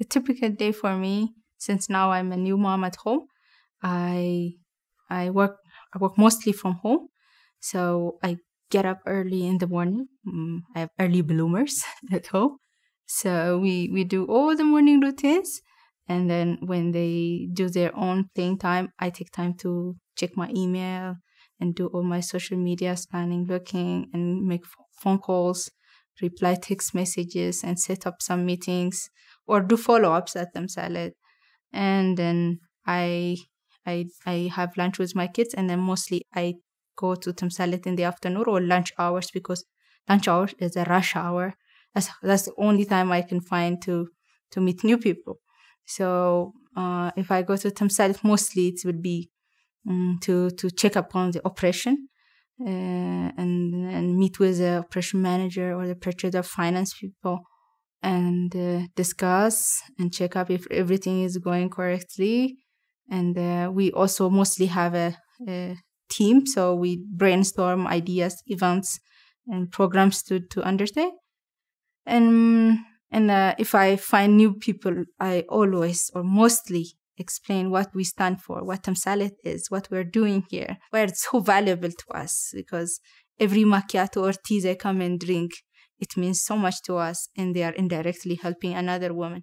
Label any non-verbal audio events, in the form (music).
a typical day for me since now I'm a new mom at home. I I work I work mostly from home, so I get up early in the morning. Mm, I have early bloomers (laughs) at home, so we we do all the morning routines, and then when they do their own playing time, I take time to check my email and do all my social media scanning, looking, and make phone calls, reply text messages, and set up some meetings or do follow ups at them salad. And then I I I have lunch with my kids and then mostly I go to Salad in the afternoon or lunch hours because lunch hours is a rush hour. That's that's the only time I can find to to meet new people. So uh, if I go to Salad, mostly it would be um, to to check upon the operation uh, and and meet with the operation manager or the purchase of finance people and uh, discuss and check up if everything is going correctly. And uh, we also mostly have a, a, team, so we brainstorm ideas, events, and programs to to undertake. And and uh, if I find new people, I always or mostly explain what we stand for, what Tamsalit is, what we're doing here, why it's so valuable to us, because every macchiato or tea they come and drink it means so much to us, and they are indirectly helping another woman.